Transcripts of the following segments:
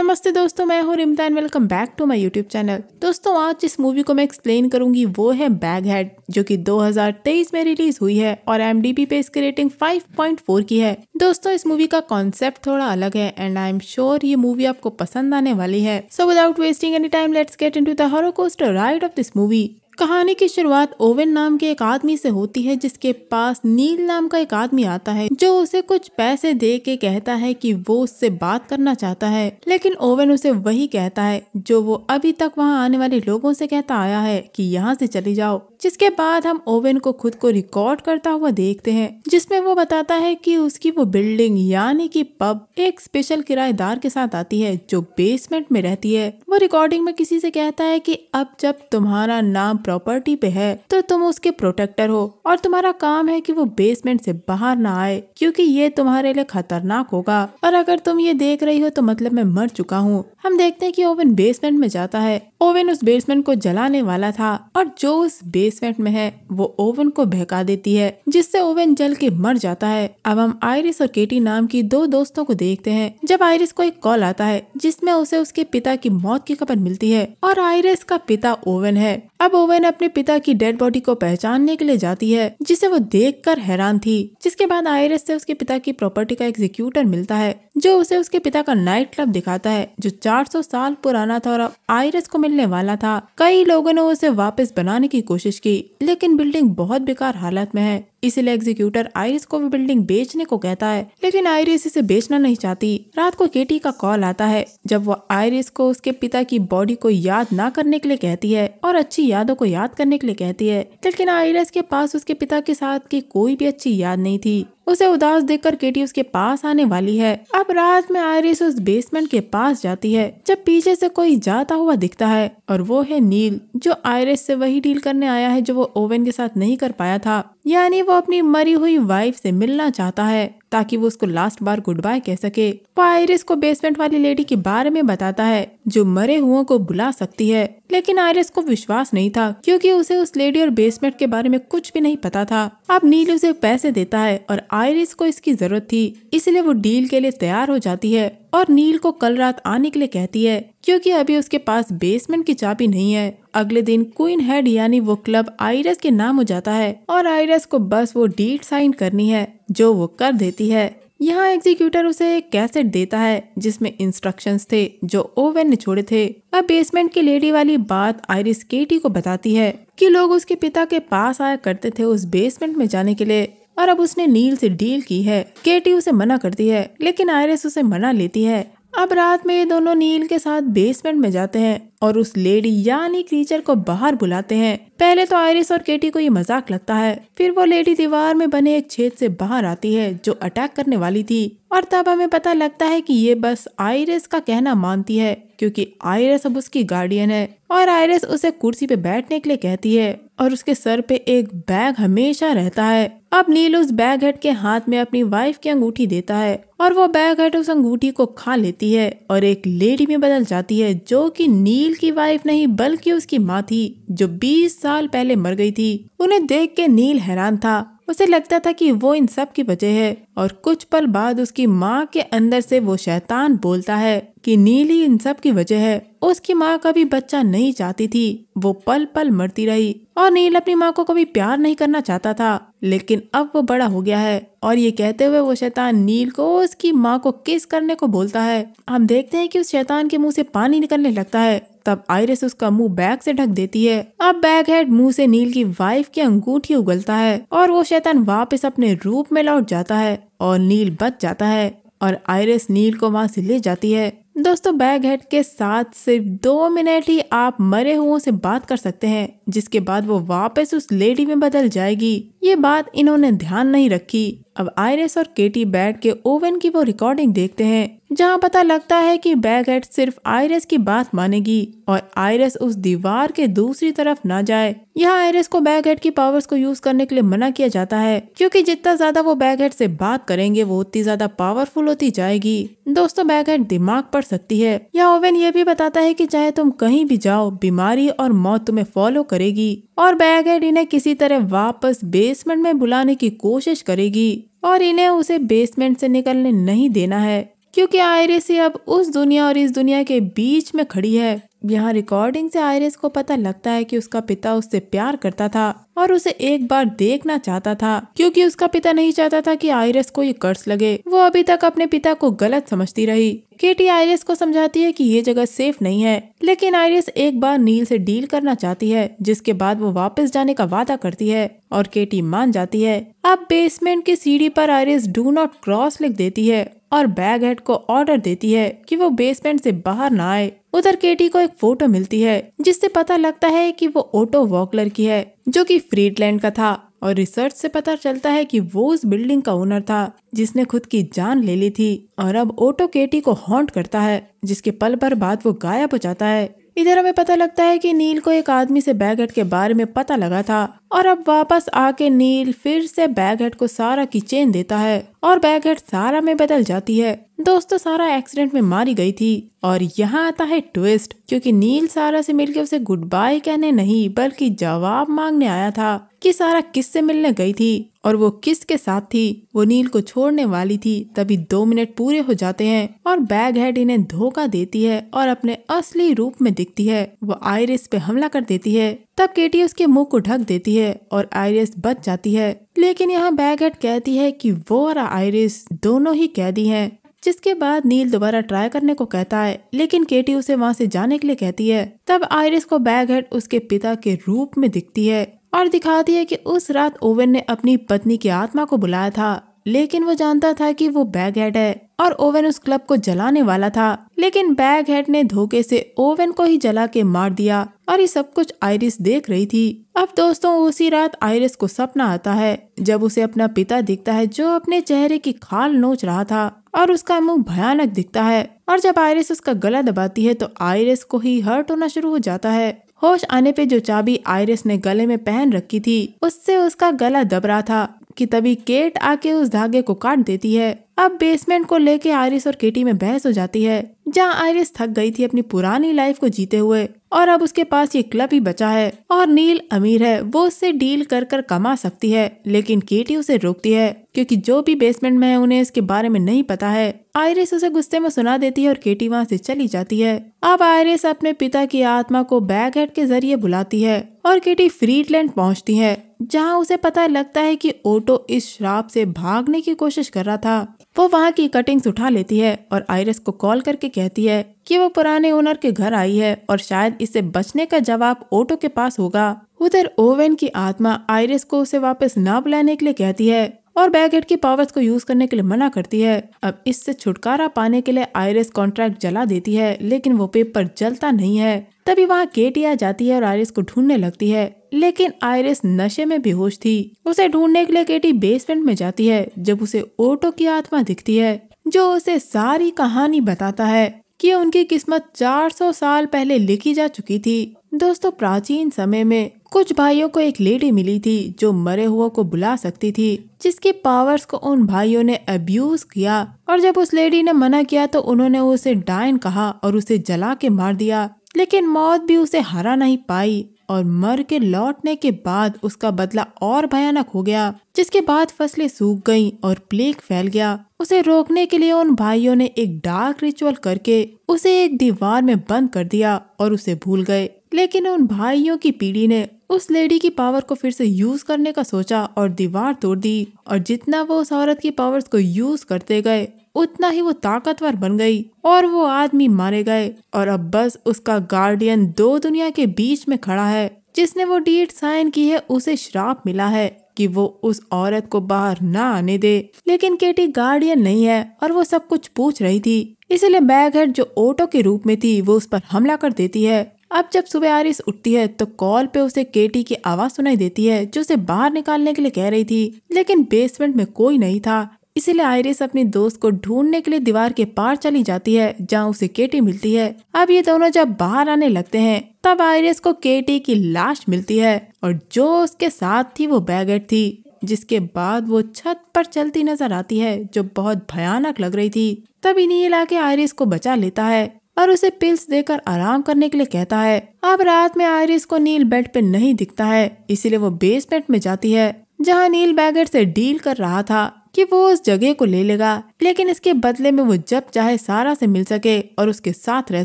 नमस्ते दोस्तों मैं हूँ Rimta and welcome back to my YouTube channel दोस्तों आज जिस मूवी को मैं एक्सप्लेन करूंगी वो है बैग हेड जो कि 2023 में रिलीज हुई है और एम पे इसकी रेटिंग 5.4 की है दोस्तों इस मूवी का कॉन्सेप्ट थोड़ा अलग है एंड आई एम श्योर ये मूवी आपको पसंद आने वाली है so without wasting any time let's get into the horror coaster right of this movie कहानी की शुरुआत ओवेन नाम के एक आदमी से होती है जिसके पास नील नाम का एक आदमी आता है जो उसे कुछ पैसे दे के कहता है कि वो उससे बात करना चाहता है लेकिन ओवेन उसे वही कहता है जो वो अभी तक वहाँ आने वाले लोगों से कहता आया है कि यहाँ से चले जाओ जिसके बाद हम ओवेन को खुद को रिकॉर्ड करता हुआ देखते हैं जिसमें वो बताता है कि उसकी वो बिल्डिंग यानी कि पब एक स्पेशल किराएदार के साथ आती है जो बेसमेंट में रहती है वो रिकॉर्डिंग में किसी से कहता है कि अब जब तुम्हारा नाम प्रॉपर्टी पे है तो तुम उसके प्रोटेक्टर हो और तुम्हारा काम है कि वो बेसमेंट से बाहर ना आए क्योंकि ये तुम्हारे लिए खतरनाक होगा और अगर तुम ये देख रही हो तो मतलब मैं मर चुका हूँ हम देखते हैं कि ओवन बेसमेंट में जाता है ओवन उस बेसमेंट को जलाने वाला था और जो उस बेसमेंट में है वो ओवन को बहका देती है जिससे ओवन जल के मर जाता है अब हम आयरिस और केटी नाम की दो दोस्तों को देखते हैं जब आयरिस को एक कॉल आता है जिसमें उसे उसके पिता की मौत की खबर मिलती है और आयरिस का पिता ओवन है अब ओवन वैन अपने पिता की डेड बॉडी को पहचानने के लिए जाती है जिसे वो देख कर हैरान थी जिसके बाद आयरस से उसके पिता की प्रॉपर्टी का एग्जीक्यूटर मिलता है जो उसे उसके पिता का नाइट क्लब दिखाता है जो 400 साल पुराना था और आयरस को मिलने वाला था कई लोगों ने उसे वापस बनाने की कोशिश की लेकिन बिल्डिंग बहुत बेकार हालत में है इसलिए एग्जीक्यूटर आयरिस को भी बिल्डिंग बेचने को कहता है लेकिन आयरिस इसे बेचना नहीं चाहती रात को केटी का कॉल आता है जब वो आयरिस को उसके पिता की बॉडी को याद ना करने के लिए कहती है और अच्छी यादों को याद करने के लिए कहती है लेकिन आयरिस के पास उसके पिता के साथ की कोई भी अच्छी याद नहीं थी उसे उदास देखकर केटी उसके पास आने वाली है अब रात में आयरिस उस बेसमेंट के पास जाती है जब पीछे से कोई जाता हुआ दिखता है और वो है नील जो आयरिस से वही डील करने आया है जो वो ओवन के साथ नहीं कर पाया था यानी वो अपनी मरी हुई वाइफ से मिलना चाहता है ताकि वो उसको लास्ट बार गुड बाय कह सके वो आयरिस को बेसमेंट वाली लेडी के बारे में बताता है जो मरे हुओं को बुला सकती है लेकिन आयरिस को विश्वास नहीं था क्योंकि उसे उस लेडी और बेसमेंट के बारे में कुछ भी नहीं पता था अब नील उसे पैसे देता है और आयरिस को इसकी जरूरत थी इसलिए वो डील के लिए तैयार हो जाती है और नील को कल रात आने के लिए कहती है क्योंकि अभी उसके पास बेसमेंट की चाबी नहीं है अगले दिन क्वीन हेड यानी वो क्लब आयरस के नाम हो जाता है और आयरस को बस वो डीट साइन करनी है जो वो कर देती है यहाँ एग्जीक्यूटर उसे एक कैसेट देता है जिसमें इंस्ट्रक्शंस थे जो ओवेन ने छोड़े थे अब बेसमेंट की लेडी वाली बात आयरिस केटी को बताती है कि लोग उसके पिता के पास आया करते थे उस बेसमेंट में जाने के लिए और अब उसने नील से डील की है केटी उसे मना करती है लेकिन आयरिस उसे मना लेती है अब रात में ये दोनों नील के साथ बेसमेंट में जाते हैं और उस लेडी यानी क्रीचर को बाहर बुलाते हैं पहले तो आयरिस और केटी को ये मजाक लगता है फिर वो लेडी दीवार में बने एक छेद से बाहर आती है जो अटैक करने वाली थी और तब हमें पता लगता है कि ये बस आयरिस का कहना मानती है क्योंकि आयरस अब उसकी गार्डियन है और आयरस उसे कुर्सी पे बैठने के लिए कहती है और उसके सर पे एक बैग हमेशा रहता है अब नील उस बैग हेड के हाथ में अपनी वाइफ की अंगूठी देता है और वो बैग हेड उस अंगूठी को खा लेती है और एक लेडी में बदल जाती है जो कि नील नील की वाइफ नहीं बल्कि उसकी माँ थी जो 20 साल पहले मर गई थी उन्हें देख के नील हैरान था उसे लगता था कि वो इन सब की वजह है और कुछ पल बाद उसकी माँ के अंदर से वो शैतान बोलता है कि नील ही इन सब की वजह है उसकी माँ कभी बच्चा नहीं चाहती थी वो पल पल मरती रही और नील अपनी माँ को कभी प्यार नहीं करना चाहता था लेकिन अब वो बड़ा हो गया है और ये कहते हुए वो शैतान नील को उसकी माँ को किस करने को बोलता है हम देखते हैं कि उस शैतान के मुंह से पानी निकलने लगता है तब आयरस उसका मुंह बैग से ढक देती है अब बैग हेड मुंह से नील की वाइफ की अंगूठी उगलता है और वो शैतान वापस अपने रूप में लौट जाता है और नील बच जाता है और आयरस नील को वहाँ से ले जाती है दोस्तों बैग हेड के साथ सिर्फ दो मिनट ही आप मरे हुओं से बात कर सकते हैं जिसके बाद वो वापस उस लेडी में बदल जाएगी ये बात इन्होंने ध्यान नहीं रखी अब आयरस और केटी बैड के ओवन की वो रिकॉर्डिंग देखते हैं जहां पता लगता है कि बैगेट सिर्फ आयरस की बात मानेगी और आयरस उस दीवार के दूसरी तरफ ना जाए यहाँ आयरस को बैगेट की पावर्स को यूज करने के लिए मना किया जाता है क्योंकि जितना ज्यादा वो बैगेट से बात करेंगे वो उतनी ज्यादा पावरफुल होती जाएगी दोस्तों बैगेट दिमाग पड़ सकती है या ओवेन ये भी बताता है की चाहे तुम कहीं भी जाओ बीमारी और मौत तुम्हें फॉलो करेगी और बैगेट इन्हें किसी तरह वापस बेसमेंट में बुलाने की कोशिश करेगी और इन्हें उसे बेसमेंट से निकलने नहीं देना है क्योंकि आयरिस ही अब उस दुनिया और इस दुनिया के बीच में खड़ी है यहाँ रिकॉर्डिंग से आयरिस को पता लगता है कि उसका पिता उससे प्यार करता था और उसे एक बार देखना चाहता था क्योंकि उसका पिता नहीं चाहता था कि आयरिस को ये कर्ज लगे वो अभी तक अपने पिता को गलत समझती रही केटी आयरिस को समझाती है कि ये जगह सेफ नहीं है लेकिन आयरिस एक बार नील से डील करना चाहती है जिसके बाद वो वापस जाने का वादा करती है और केटी मान जाती है अब बेसमेंट की सीढ़ी पर आयरिस डू नॉट क्रॉस लिख देती है और बैग हेड को ऑर्डर देती है कि वो बेसमेंट से बाहर ना आए उधर केटी को एक फोटो मिलती है जिससे पता लगता है कि वो ऑटो वॉकलर की है जो कि फ्रीडलैंड का था और रिसर्च से पता चलता है कि वो उस बिल्डिंग का ओनर था जिसने खुद की जान ले ली थी और अब ऑटो केटी को हॉन्ट करता है जिसके पल भर बाद वो गायब हो जाता है इधर हमें पता लगता है कि नील को एक आदमी से बैग हेड के बारे में पता लगा था और अब वापस आके नील फिर से बैग हेड को सारा की चेन देता है और बैग हेड सारा में बदल जाती है दोस्तों सारा एक्सीडेंट में मारी गई थी और यहाँ आता है ट्विस्ट क्योंकि नील सारा से मिलकर उसे गुड बाय कहने नहीं बल्कि जवाब मांगने आया था कि सारा किस से मिलने गई थी और वो किस के साथ थी वो नील को छोड़ने वाली थी तभी दो मिनट पूरे हो जाते हैं और बैग हेड इन्हें धोखा देती है और अपने असली रूप में दिखती है वो आयरिस पे हमला कर देती है तब केटी उसके मुंह को ढक देती है और आयरिस बच जाती है लेकिन यहाँ बैग हेड कहती है कि वो और आयरिस दोनों ही कैदी हैं जिसके बाद नील दोबारा ट्राई करने को कहता है लेकिन केटी उसे वहाँ से जाने के लिए कहती है तब आयरिस को बैग हेड उसके पिता के रूप में दिखती है और दिखाती है कि उस रात ओवन ने अपनी पत्नी की आत्मा को बुलाया था लेकिन वो जानता था कि वो बैग हेड है और ओवन उस क्लब को जलाने वाला था लेकिन बैग हेड ने धोखे से ओवन को ही जला के मार दिया और ये सब कुछ आयरिस देख रही थी अब दोस्तों उसी रात आयरिस को सपना आता है जब उसे अपना पिता दिखता है जो अपने चेहरे की खाल नोच रहा था और उसका मुंह भयानक दिखता है और जब आयरिस उसका गला दबाती है तो आयरिस को ही हर्ट होना शुरू हो जाता है होश आने पे जो चाबी आयरिस ने गले में पहन रखी थी उससे उसका गला दब रहा था कि तभी केट आके उस धागे को काट देती है अब बेसमेंट को लेके आयरिस और केटी में बहस हो जाती है जहाँ आयरिस थक गई थी अपनी पुरानी लाइफ को जीते हुए और अब उसके पास ये क्लब ही बचा है और नील अमीर है वो उससे डील कर कर कमा सकती है लेकिन केटी उसे रोकती है क्योंकि जो भी बेसमेंट में है उन्हें इसके बारे में नहीं पता है आयरिस उसे गुस्से में सुना देती है और केटी वहाँ से चली जाती है अब आयरिस अपने पिता की आत्मा को बैग हेड के जरिए बुलाती है और केटी फ्रीडलैंड पहुँचती है जहाँ उसे पता लगता है कि ओटो इस शराब से भागने की कोशिश कर रहा था वो वहाँ की कटिंग्स उठा लेती है और आयरस को कॉल करके कहती है कि वो पुराने ओनर के घर आई है और शायद इससे बचने का जवाब ओटो के पास होगा उधर ओवेन की आत्मा आयरस को उसे वापस न बुलाने के लिए कहती है और बैगेट की पावर्स को यूज करने के लिए मना करती है अब इससे छुटकारा पाने के लिए आयरस कॉन्ट्रैक्ट जला देती है लेकिन वो पेपर जलता नहीं है तभी वहाँ केटी आ जाती है और आयरस को ढूंढने लगती है लेकिन आयरिस नशे में बेहोश थी उसे ढूंढने के लिए केटी बेसमेंट में जाती है जब उसे ओटो की आत्मा दिखती है जो उसे सारी कहानी बताता है कि उनकी किस्मत 400 साल पहले लिखी जा चुकी थी दोस्तों प्राचीन समय में कुछ भाइयों को एक लेडी मिली थी जो मरे हुओं को बुला सकती थी जिसके पावर्स को उन भाइयों ने अब्यूज किया और जब उस लेडी ने मना किया तो उन्होंने उसे डायन कहा और उसे जला के मार दिया लेकिन मौत भी उसे हरा नहीं पाई और मर के लौटने के बाद उसका बदला और भयानक हो गया जिसके बाद फसलें सूख गईं और प्लेग फैल गया उसे रोकने के लिए उन भाइयों ने एक डार्क रिचुअल करके उसे एक दीवार में बंद कर दिया और उसे भूल गए लेकिन उन भाइयों की पीढ़ी ने उस लेडी की पावर को फिर से यूज करने का सोचा और दीवार तोड़ दी और जितना वो उस औरत की पावर्स को यूज करते गए उतना ही वो ताकतवर बन गई और वो आदमी मारे गए और अब बस उसका गार्डियन दो दुनिया के बीच में खड़ा है जिसने वो डीट साइन की है उसे श्राप मिला है कि वो उस औरत को बाहर ना आने दे लेकिन केटी गार्डियन नहीं है और वो सब कुछ पूछ रही थी इसीलिए बैगहेड जो ऑटो के रूप में थी वो उस पर हमला कर देती है अब जब सुबह आरिस उठती है तो कॉल पे उसे केटी की आवाज सुनाई देती है जो उसे बाहर निकालने के लिए कह रही थी लेकिन बेसमेंट में कोई नहीं था इसलिए आयरिस अपने दोस्त को ढूंढने के लिए दीवार के पार चली जाती है जहाँ उसे केटी मिलती है अब ये दोनों जब बाहर आने लगते हैं तब आयरिस को केटी की लाश मिलती है और जो उसके साथ थी वो बैगेट थी जिसके बाद वो छत पर चलती नजर आती है जो बहुत भयानक लग रही थी तब इन्हीं आके आयरिस को बचा लेता है और उसे पिल्स देकर आराम करने के लिए कहता है अब रात में आयरिस को नील बेड पे नहीं दिखता है इसीलिए वो बेसमेंट में जाती है जहाँ नील बैगेट से डील कर रहा था कि वो उस जगह को ले लेगा लेकिन इसके बदले में वो जब चाहे सारा से मिल सके और उसके साथ रह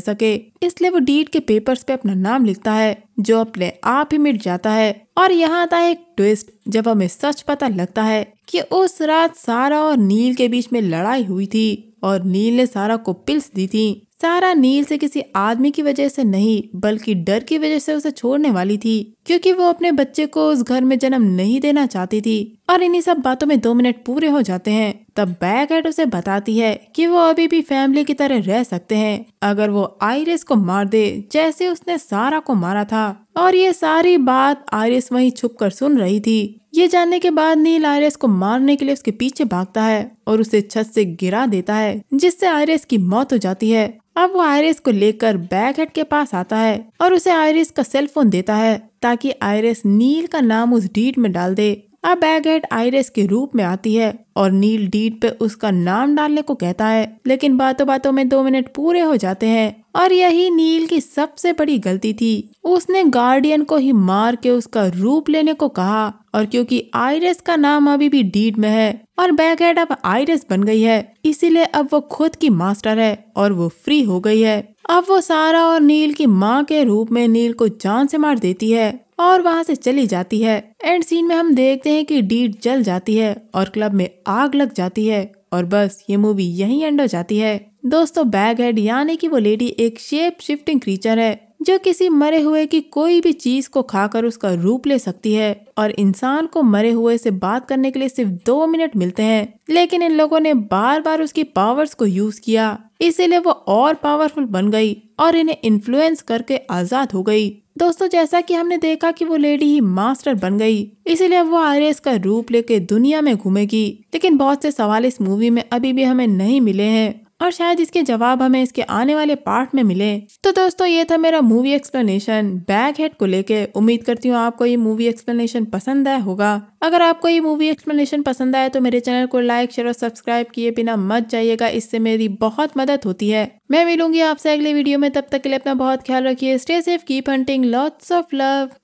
सके इसलिए वो डीड के पेपर्स पे अपना नाम लिखता है जो अपने आप ही मिट जाता है और यहाँ आता है एक ट्विस्ट जब हमें सच पता लगता है कि उस रात सारा और नील के बीच में लड़ाई हुई थी और नील ने सारा को पिल्स दी थी सारा नील से किसी आदमी की वजह से नहीं बल्कि डर की वजह से उसे छोड़ने वाली थी क्योंकि वो अपने बच्चे को उस घर में जन्म नहीं देना चाहती थी और इन्हीं सब बातों में दो मिनट पूरे हो जाते हैं तब बैगेट उसे बताती है कि वो अभी भी फैमिली की तरह रह सकते हैं अगर वो आयरिस को मार दे जैसे उसने सारा को मारा था और ये सारी बात आयरिस वहीं छुप कर सुन रही थी ये जानने के बाद नील आयरस को मारने के लिए उसके पीछे भागता है और उसे छत से गिरा देता है जिससे आयरस की मौत हो जाती है अब वो आयरिस को लेकर बैगहेड के पास आता है और उसे आयरिस का सेल फोन देता है ताकि आयरिस नील का नाम उस डीड में डाल दे अब एगेट आयरस के रूप में आती है और नील डीड पे उसका नाम डालने को कहता है लेकिन बातों बातों में दो मिनट पूरे हो जाते हैं और यही नील की सबसे बड़ी गलती थी उसने गार्डियन को ही मार के उसका रूप लेने को कहा और क्योंकि आयरस का नाम अभी भी डीड में है और बैगेट अब आयरस बन गई है इसीलिए अब वो खुद की मास्टर है और वो फ्री हो गई है अब वो सारा और नील की माँ के रूप में नील को जान से मार देती है और वहाँ से चली जाती है एंड सीन में हम देखते हैं कि डीड जल जाती है और क्लब में आग लग जाती है और बस ये मूवी यहीं एंड हो जाती है दोस्तों बैग हेड यानी कि वो लेडी एक शेप शिफ्टिंग क्रीचर है जो किसी मरे हुए की कोई भी चीज को खाकर उसका रूप ले सकती है और इंसान को मरे हुए से बात करने के लिए सिर्फ दो मिनट मिलते हैं लेकिन इन लोगों ने बार बार उसकी पावर्स को यूज किया इसीलिए वो और पावरफुल बन गई और इन्हें इन्फ्लुएंस करके आजाद हो गई दोस्तों जैसा कि हमने देखा कि वो लेडी ही मास्टर बन गई इसीलिए वो आर्यस का रूप लेके दुनिया में घूमेगी लेकिन बहुत से सवाल इस मूवी में अभी भी हमें नहीं मिले हैं और शायद इसके जवाब हमें इसके आने वाले पार्ट में मिले तो दोस्तों ये था मेरा मूवी एक्सप्लेनेशन बैग हेड को लेके उम्मीद करती हूँ आपको ये मूवी एक्सप्लेनेशन पसंद आया होगा अगर आपको ये मूवी एक्सप्लेनेशन पसंद आए तो मेरे चैनल को लाइक शेयर और सब्सक्राइब किए बिना मत जाइएगा इससे मेरी बहुत मदद होती है मैं मिलूंगी आपसे अगले वीडियो में तब तक के लिए अपना बहुत ख्याल रखिए stay safe keep hunting lots of love